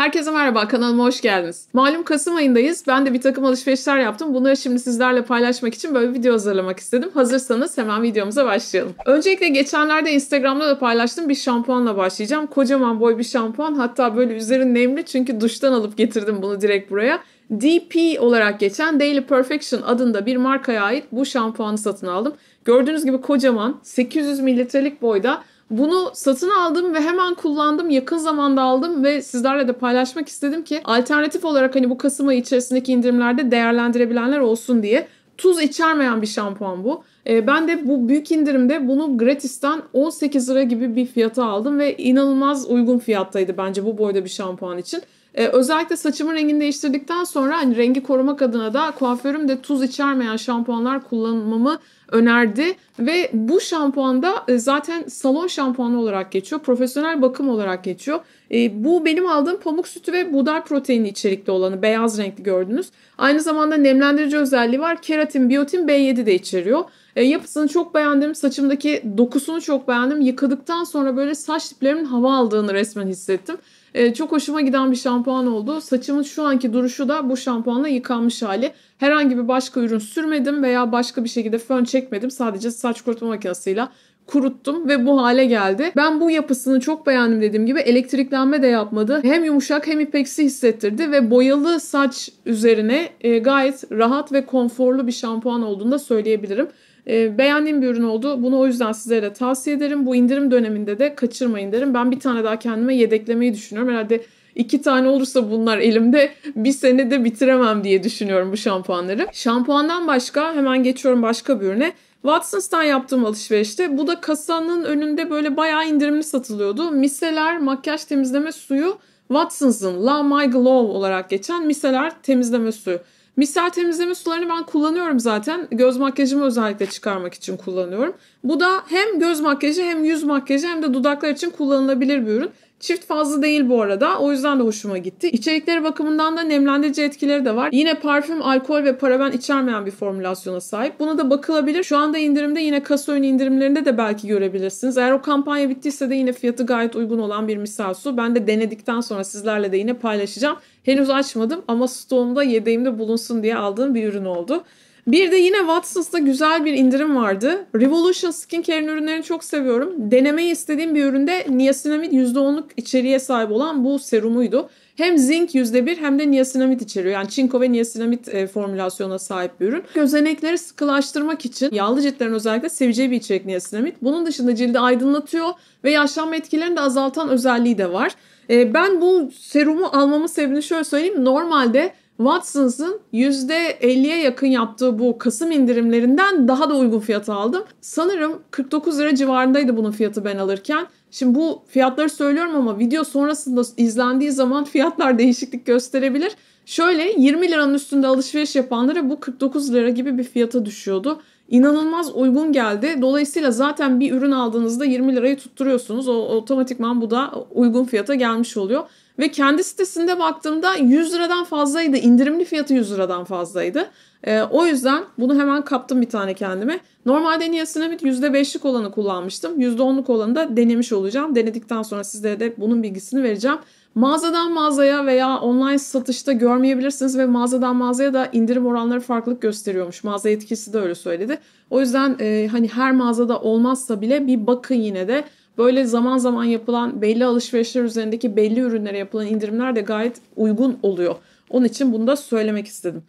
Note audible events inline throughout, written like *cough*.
Herkese merhaba, kanalıma hoş geldiniz. Malum Kasım ayındayız. Ben de bir takım alışverişler yaptım. Bunları şimdi sizlerle paylaşmak için böyle bir video hazırlamak istedim. Hazırsanız hemen videomuza başlayalım. Öncelikle geçenlerde Instagram'da da paylaştığım bir şampuanla başlayacağım. Kocaman boy bir şampuan. Hatta böyle üzeri nemli çünkü duştan alıp getirdim bunu direkt buraya. DP olarak geçen Daily Perfection adında bir markaya ait bu şampuanı satın aldım. Gördüğünüz gibi kocaman 800 mililitrelik boyda bunu satın aldım ve hemen kullandım. Yakın zamanda aldım ve sizlerle de paylaşmak istedim ki alternatif olarak hani bu Kasım ayı içerisindeki indirimlerde değerlendirebilenler olsun diye. Tuz içermeyen bir şampuan bu. Ee, ben de bu büyük indirimde bunu gratisten 18 lira gibi bir fiyata aldım ve inanılmaz uygun fiyattaydı bence bu boyda bir şampuan için. Ee, özellikle saçımın rengini değiştirdikten sonra hani rengi korumak adına da kuaförüm de tuz içermeyen şampuanlar kullanmamı önerdi ve bu şampuan da e, zaten salon şampuanı olarak geçiyor. Profesyonel bakım olarak geçiyor. E, bu benim aldığım pamuk sütü ve buğday proteini içerikli olanı beyaz renkli gördünüz. Aynı zamanda nemlendirici özelliği var. Keratin, biyotin B7 de içeriyor. E, yapısını çok beğendim. Saçımdaki dokusunu çok beğendim. Yıkadıktan sonra böyle saç diplerimin hava aldığını resmen hissettim. E, çok hoşuma giden bir şampuan oldu. Saçımın şu anki duruşu da bu şampuanla yıkanmış hali. Herhangi bir başka ürün sürmedim veya başka bir şekilde fön çekmedim. Sadece saç kurutma makinesiyle kuruttum ve bu hale geldi. Ben bu yapısını çok beğendim dediğim gibi elektriklenme de yapmadı. Hem yumuşak hem ipeksi hissettirdi ve boyalı saç üzerine e, gayet rahat ve konforlu bir şampuan olduğunu da söyleyebilirim. E, beğendiğim bir ürün oldu. Bunu o yüzden sizlere de tavsiye ederim. Bu indirim döneminde de kaçırmayın derim. Ben bir tane daha kendime yedeklemeyi düşünüyorum. Herhalde iki tane olursa bunlar elimde bir senede bitiremem diye düşünüyorum bu şampuanları. Şampuandan başka hemen geçiyorum başka bir ürüne. Watsons'tan yaptığım alışverişte bu da kasanın önünde böyle bayağı indirimli satılıyordu. Miseler makyaj temizleme suyu Watsons'ın La My Glow olarak geçen miseler temizleme suyu. Misal temizleme sularını ben kullanıyorum zaten. Göz makyajımı özellikle çıkarmak için kullanıyorum. Bu da hem göz makyajı hem yüz makyajı hem de dudaklar için kullanılabilir bir ürün. Çift fazla değil bu arada. O yüzden de hoşuma gitti. İçerikleri bakımından da nemlendirici etkileri de var. Yine parfüm, alkol ve paraben içermeyen bir formülasyona sahip. Buna da bakılabilir. Şu anda indirimde yine kasa ön indirimlerinde de belki görebilirsiniz. Eğer o kampanya bittiyse de yine fiyatı gayet uygun olan bir misal su. Ben de denedikten sonra sizlerle de yine paylaşacağım. Henüz açmadım ama stoğumda yedeğimde bulunsun diye aldığım bir ürün oldu. Bir de yine Watsons'ta güzel bir indirim vardı. Revolution Skincare'in ürünlerini çok seviyorum. Denemeyi istediğim bir üründe niasinamid %10'luk içeriğe sahip olan bu serumuydu. Hem zinc %1 hem de niasinamid içeriyor. Yani çinko ve niasinamid e, formülasyona sahip bir ürün. Gözenekleri sıkılaştırmak için yağlı ciltlerin özellikle seveceği bir içerik niasinamid. Bunun dışında cildi aydınlatıyor ve yaşlanma etkilerini de azaltan özelliği de var. E, ben bu serumu almamın sebebini şöyle söyleyeyim. Normalde Watson's'ın %50'ye yakın yaptığı bu Kasım indirimlerinden daha da uygun fiyata aldım. Sanırım 49 lira civarındaydı bunun fiyatı ben alırken. Şimdi bu fiyatları söylüyorum ama video sonrasında izlendiği zaman *laughs* fiyatlar değişiklik gösterebilir. Şöyle 20 liranın üstünde alışveriş yapanlara bu 49 lira gibi bir fiyata düşüyordu inanılmaz uygun geldi. Dolayısıyla zaten bir ürün aldığınızda 20 lirayı tutturuyorsunuz. O otomatikman bu da uygun fiyata gelmiş oluyor. Ve kendi sitesinde baktığımda 100 liradan fazlaydı. İndirimli fiyatı 100 liradan fazlaydı. E, o yüzden bunu hemen kaptım bir tane kendime. Normalde Niasinamid %5'lik olanı kullanmıştım. %10'luk olanı da denemiş olacağım. Denedikten sonra sizlere de bunun bilgisini vereceğim. Mağazadan mağazaya veya online satışta görmeyebilirsiniz ve mağazadan mağazaya da indirim oranları farklılık gösteriyormuş. Mağaza etkisi de öyle söyledi. O yüzden e, hani her mağazada olmazsa bile bir bakın yine de böyle zaman zaman yapılan belli alışverişler üzerindeki belli ürünlere yapılan indirimler de gayet uygun oluyor. Onun için bunu da söylemek istedim.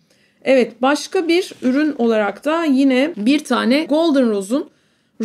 Evet başka bir ürün olarak da yine bir tane Golden Rose'un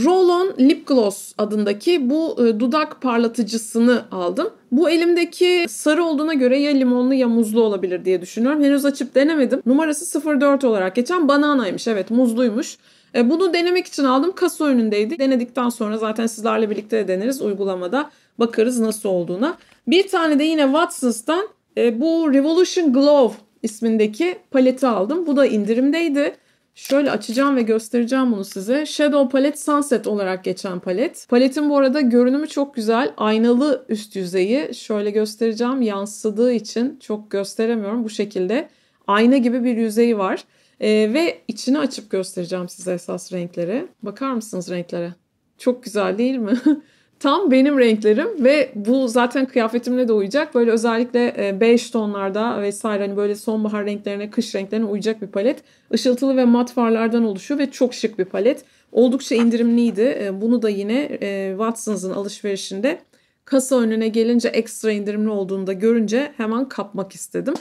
Roll-on Lip Gloss adındaki bu e, dudak parlatıcısını aldım. Bu elimdeki sarı olduğuna göre ya limonlu ya muzlu olabilir diye düşünüyorum. Henüz açıp denemedim. Numarası 04 olarak geçen bananaymış. Evet muzluymuş. E, bunu denemek için aldım. Kasa önündeydi. Denedikten sonra zaten sizlerle birlikte de deneriz uygulamada. Bakarız nasıl olduğuna. Bir tane de yine Watsons'tan e, bu Revolution Glove ismindeki paleti aldım. Bu da indirimdeydi. Şöyle açacağım ve göstereceğim bunu size. Shadow Palette Sunset olarak geçen palet. Paletin bu arada görünümü çok güzel. Aynalı üst yüzeyi. Şöyle göstereceğim. Yansıdığı için çok gösteremiyorum bu şekilde. Ayna gibi bir yüzeyi var. Ee, ve içini açıp göstereceğim size esas renkleri. Bakar mısınız renklere? Çok güzel değil mi? *laughs* Tam benim renklerim ve bu zaten kıyafetimle de uyacak. Böyle özellikle e, beige tonlarda vesaire hani böyle sonbahar renklerine, kış renklerine uyacak bir palet. Işıltılı ve mat farlardan oluşuyor ve çok şık bir palet. Oldukça indirimliydi. E, bunu da yine e, Watsons'ın alışverişinde kasa önüne gelince ekstra indirimli olduğunu da görünce hemen kapmak istedim.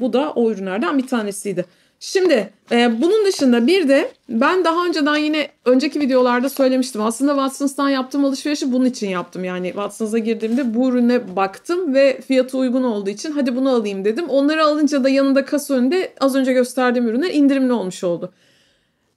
Bu da o ürünlerden bir tanesiydi. Şimdi e, bunun dışında bir de ben daha önceden yine önceki videolarda söylemiştim. Aslında Watsons'tan yaptığım alışverişi bunun için yaptım. Yani Watsons'a girdiğimde bu ürüne baktım ve fiyatı uygun olduğu için hadi bunu alayım dedim. Onları alınca da yanında kasa önünde az önce gösterdiğim ürünler indirimli olmuş oldu.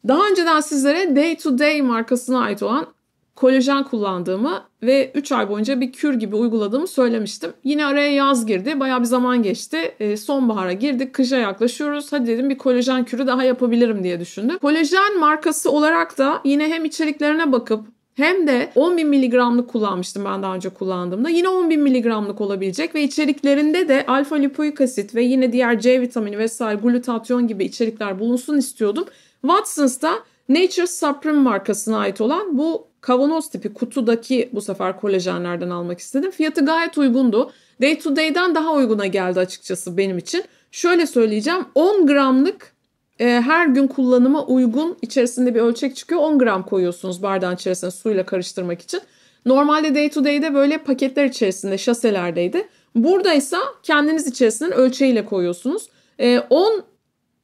Daha önceden sizlere Day to Day markasına ait olan kolajen kullandığımı ve 3 ay boyunca bir kür gibi uyguladığımı söylemiştim. Yine araya yaz girdi. Baya bir zaman geçti. E, sonbahara girdik. Kışa yaklaşıyoruz. Hadi dedim bir kolajen kürü daha yapabilirim diye düşündüm. Kolajen markası olarak da yine hem içeriklerine bakıp hem de 10.000 miligramlık kullanmıştım ben daha önce kullandığımda. Yine 10.000 miligramlık olabilecek ve içeriklerinde de alfa lipoik asit ve yine diğer C vitamini vesaire glutatyon gibi içerikler bulunsun istiyordum. Watsons da Nature Supreme markasına ait olan bu kavanoz tipi kutudaki bu sefer kolajenlerden almak istedim. Fiyatı gayet uygundu. Day to day'den daha uyguna geldi açıkçası benim için. Şöyle söyleyeceğim 10 gramlık e, her gün kullanıma uygun içerisinde bir ölçek çıkıyor. 10 gram koyuyorsunuz bardağın içerisine suyla karıştırmak için. Normalde day to day'de böyle paketler içerisinde şaselerdeydi. Buradaysa kendiniz içerisinden ölçeğiyle koyuyorsunuz. E, 10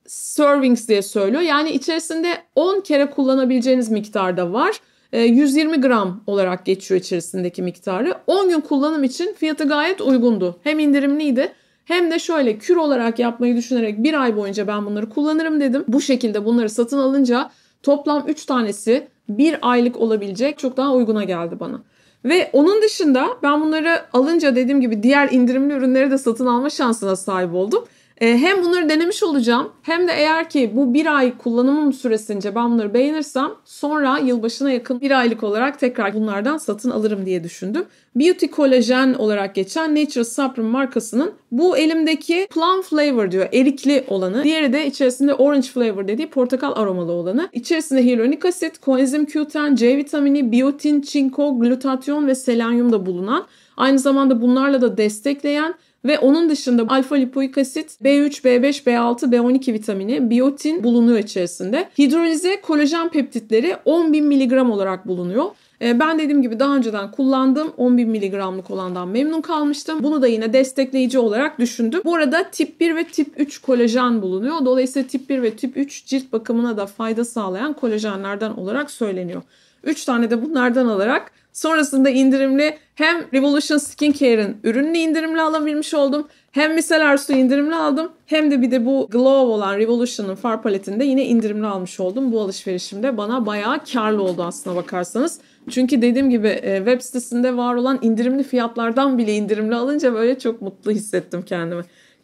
servings diye söylüyor. Yani içerisinde 10 kere kullanabileceğiniz miktarda var. 120 ee, gram olarak geçiyor içerisindeki miktarı. 10 gün kullanım için fiyatı gayet uygundu. Hem indirimliydi hem de şöyle kür olarak yapmayı düşünerek bir ay boyunca ben bunları kullanırım dedim. Bu şekilde bunları satın alınca toplam 3 tanesi bir aylık olabilecek çok daha uyguna geldi bana. Ve onun dışında ben bunları alınca dediğim gibi diğer indirimli ürünleri de satın alma şansına sahip oldum. E, hem bunları denemiş olacağım hem de eğer ki bu bir ay kullanımım süresince ben bunları beğenirsem sonra yılbaşına yakın bir aylık olarak tekrar bunlardan satın alırım diye düşündüm. Beauty Collagen olarak geçen Nature Supreme markasının bu elimdeki plum flavor diyor erikli olanı. Diğeri de içerisinde orange flavor dediği portakal aromalı olanı. İçerisinde hyaluronik asit, koenzim Q10, C vitamini, biotin, çinko, glutatyon ve selenyum da bulunan Aynı zamanda bunlarla da destekleyen ve onun dışında alfa lipoik asit, B3, B5, B6, B12 vitamini, biotin bulunuyor içerisinde. Hidrolize kolajen peptitleri 10.000 mg olarak bulunuyor. Ee, ben dediğim gibi daha önceden kullandım. 10.000 miligramlık olandan memnun kalmıştım. Bunu da yine destekleyici olarak düşündüm. Bu arada tip 1 ve tip 3 kolajen bulunuyor. Dolayısıyla tip 1 ve tip 3 cilt bakımına da fayda sağlayan kolajenlerden olarak söyleniyor. 3 tane de bunlardan alarak Sonrasında indirimli hem Revolution Skincare'in ürününü indirimli alabilmiş oldum. Hem miseler Arsu indirimli aldım hem de bir de bu Glow olan Revolution'ın far paletinde yine indirimli almış oldum. Bu alışverişimde bana bayağı karlı oldu aslına bakarsanız. Çünkü dediğim gibi e, web sitesinde var olan indirimli fiyatlardan bile indirimli alınca böyle çok mutlu hissettim kendimi.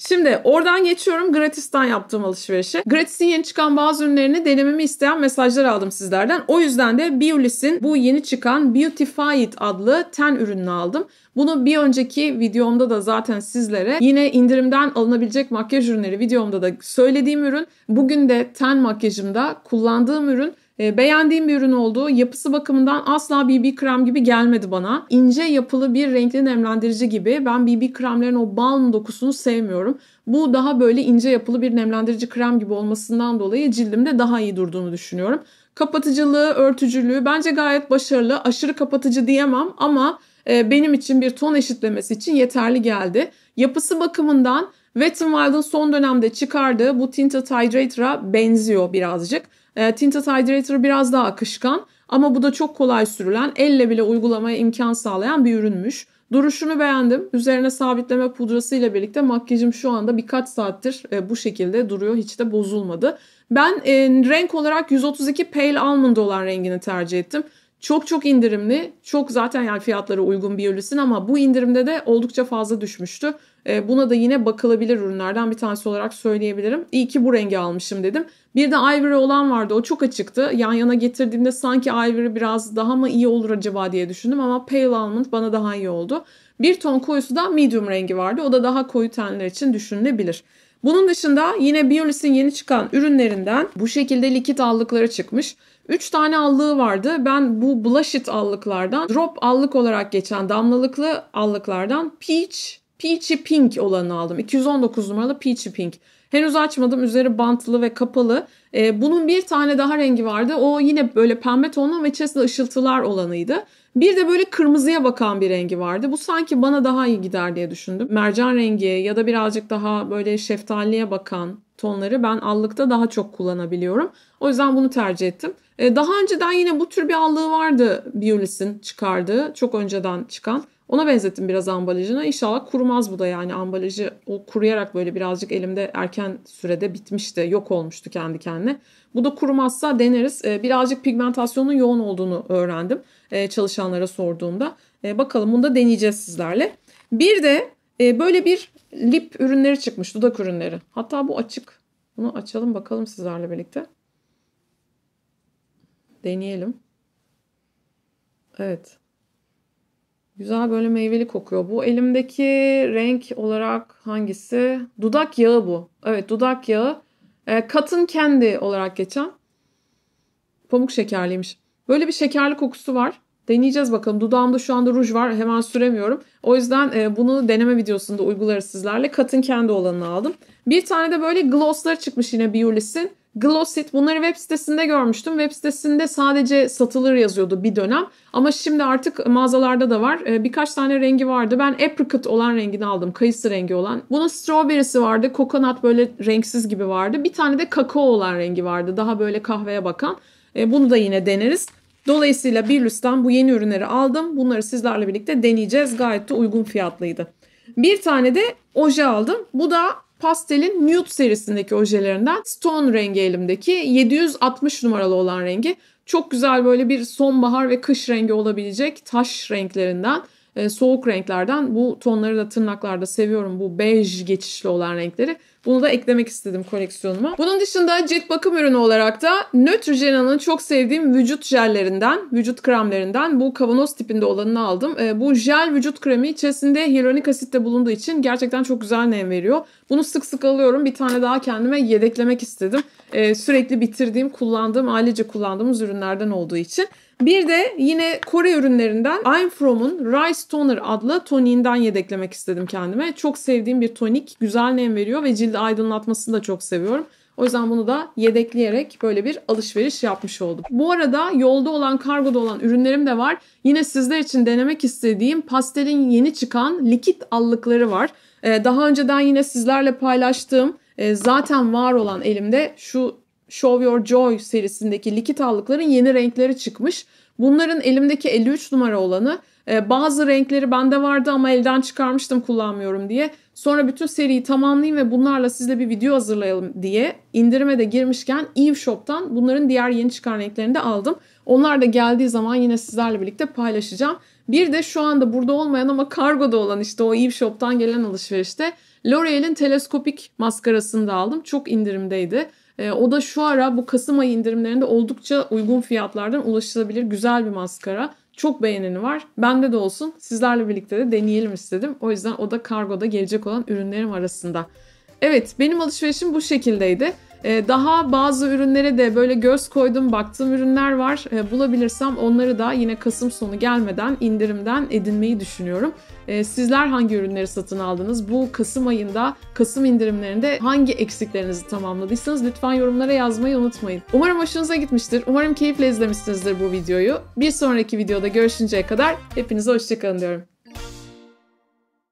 Şimdi oradan geçiyorum Gratis'ten yaptığım alışverişe. Gratis'in yeni çıkan bazı ürünlerini denememi isteyen mesajlar aldım sizlerden. O yüzden de Biolis'in bu yeni çıkan Beautify adlı ten ürününü aldım. Bunu bir önceki videomda da zaten sizlere yine indirimden alınabilecek makyaj ürünleri videomda da söylediğim ürün. Bugün de ten makyajımda kullandığım ürün e, beğendiğim bir ürün oldu. Yapısı bakımından asla BB krem gibi gelmedi bana. İnce yapılı bir renkli nemlendirici gibi. Ben BB kremlerin o balm dokusunu sevmiyorum. Bu daha böyle ince yapılı bir nemlendirici krem gibi olmasından dolayı cildimde daha iyi durduğunu düşünüyorum. Kapatıcılığı, örtücülüğü bence gayet başarılı. Aşırı kapatıcı diyemem ama e, benim için bir ton eşitlemesi için yeterli geldi. Yapısı bakımından Wet n Wild'ın son dönemde çıkardığı bu Tinted Hydrator'a benziyor birazcık. E, tinted hydrator biraz daha akışkan ama bu da çok kolay sürülen, elle bile uygulamaya imkan sağlayan bir ürünmüş. Duruşunu beğendim. Üzerine sabitleme pudrası ile birlikte makyajım şu anda birkaç saattir e, bu şekilde duruyor. Hiç de bozulmadı. Ben e, renk olarak 132 Pale Almond olan rengini tercih ettim. Çok çok indirimli. Çok zaten yani fiyatları uygun bir ürünsin ama bu indirimde de oldukça fazla düşmüştü. Ee, buna da yine bakılabilir ürünlerden bir tanesi olarak söyleyebilirim. İyi ki bu rengi almışım dedim. Bir de Ivory olan vardı. O çok açıktı. Yan yana getirdiğimde sanki Ivory biraz daha mı iyi olur acaba diye düşündüm ama Pale Almond bana daha iyi oldu. Bir ton koyusu da medium rengi vardı. O da daha koyu tenler için düşünülebilir. Bunun dışında yine Biolis'in yeni çıkan ürünlerinden bu şekilde likit allıkları çıkmış. 3 tane allığı vardı. Ben bu Blushit allıklardan, Drop allık olarak geçen damlalıklı allıklardan Peach, Peachy Pink olanı aldım. 219 numaralı Peachy Pink. Henüz açmadım. Üzeri bantlı ve kapalı. Ee, bunun bir tane daha rengi vardı. O yine böyle pembe tonlu ve içerisinde ışıltılar olanıydı. Bir de böyle kırmızıya bakan bir rengi vardı. Bu sanki bana daha iyi gider diye düşündüm. Mercan rengi ya da birazcık daha böyle şeftaliye bakan tonları ben allıkta daha çok kullanabiliyorum. O yüzden bunu tercih ettim. E, daha önceden yine bu tür bir allığı vardı Biolis'in çıkardığı. Çok önceden çıkan. Ona benzettim biraz ambalajını. İnşallah kurumaz bu da yani ambalajı o kuruyarak böyle birazcık elimde erken sürede bitmişti. Yok olmuştu kendi kendine. Bu da kurumazsa deneriz. E, birazcık pigmentasyonun yoğun olduğunu öğrendim e, çalışanlara sorduğumda. Bakalım bunu da deneyeceğiz sizlerle. Bir de böyle bir lip ürünleri çıkmış. Dudak ürünleri. Hatta bu açık. Bunu açalım bakalım sizlerle birlikte. Deneyelim. Evet. Güzel böyle meyveli kokuyor. Bu elimdeki renk olarak hangisi? Dudak yağı bu. Evet dudak yağı. E, katın kendi olarak geçen. Pamuk şekerliymiş. Böyle bir şekerli kokusu var. Deneyeceğiz bakalım. Dudağımda şu anda ruj var. Hemen süremiyorum. O yüzden e, bunu deneme videosunda uygularız sizlerle. Katın kendi olanını aldım. Bir tane de böyle glossları çıkmış yine Biolis'in. Glossit bunları web sitesinde görmüştüm. Web sitesinde sadece satılır yazıyordu bir dönem. Ama şimdi artık mağazalarda da var. E, birkaç tane rengi vardı. Ben apricot olan rengini aldım. Kayısı rengi olan. Bunun strawberry'si vardı. Kokonat böyle renksiz gibi vardı. Bir tane de kakao olan rengi vardı. Daha böyle kahveye bakan. E, bunu da yine deneriz. Dolayısıyla bir lüsten bu yeni ürünleri aldım. Bunları sizlerle birlikte deneyeceğiz. Gayet de uygun fiyatlıydı. Bir tane de oje aldım. Bu da pastelin nude serisindeki ojelerinden Stone rengi elimdeki 760 numaralı olan rengi. Çok güzel böyle bir sonbahar ve kış rengi olabilecek taş renklerinden. E, soğuk renklerden bu tonları da tırnaklarda seviyorum. Bu bej geçişli olan renkleri. Bunu da eklemek istedim koleksiyonuma. Bunun dışında cilt bakım ürünü olarak da Neutrogena'nın çok sevdiğim vücut jellerinden, vücut kremlerinden bu kavanoz tipinde olanını aldım. E, bu jel vücut kremi içerisinde hyaluronik asit de bulunduğu için gerçekten çok güzel nem veriyor. Bunu sık sık alıyorum. Bir tane daha kendime yedeklemek istedim. E, sürekli bitirdiğim, kullandığım, ailece kullandığımız ürünlerden olduğu için. Bir de yine Kore ürünlerinden I'm From'un Rice Toner adlı toniğinden yedeklemek istedim kendime. Çok sevdiğim bir tonik. Güzel nem veriyor ve cildi aydınlatmasını da çok seviyorum. O yüzden bunu da yedekleyerek böyle bir alışveriş yapmış oldum. Bu arada yolda olan, kargoda olan ürünlerim de var. Yine sizler için denemek istediğim pastelin yeni çıkan likit allıkları var. Ee, daha önceden yine sizlerle paylaştığım e, zaten var olan elimde şu Show Your Joy serisindeki likit allıkların yeni renkleri çıkmış. Bunların elimdeki 53 numara olanı e, bazı renkleri bende vardı ama elden çıkarmıştım kullanmıyorum diye. Sonra bütün seriyi tamamlayayım ve bunlarla sizle bir video hazırlayalım diye indirime de girmişken Eve Shop'tan bunların diğer yeni çıkan renklerini de aldım. Onlar da geldiği zaman yine sizlerle birlikte paylaşacağım. Bir de şu anda burada olmayan ama kargoda olan işte o Eve Shop'tan gelen alışverişte L'Oreal'in teleskopik maskarasını da aldım. Çok indirimdeydi. E, o da şu ara bu Kasım ayı indirimlerinde oldukça uygun fiyatlardan ulaşılabilir güzel bir maskara. Çok beğeneni var. Bende de olsun. Sizlerle birlikte de deneyelim istedim. O yüzden o da kargoda gelecek olan ürünlerim arasında. Evet benim alışverişim bu şekildeydi. Ee, daha bazı ürünlere de böyle göz koydum, baktığım ürünler var. Ee, bulabilirsem onları da yine Kasım sonu gelmeden indirimden edinmeyi düşünüyorum. Ee, sizler hangi ürünleri satın aldınız? Bu Kasım ayında, Kasım indirimlerinde hangi eksiklerinizi tamamladıysanız lütfen yorumlara yazmayı unutmayın. Umarım hoşunuza gitmiştir. Umarım keyifle izlemişsinizdir bu videoyu. Bir sonraki videoda görüşünceye kadar hepinize hoşçakalın diyorum.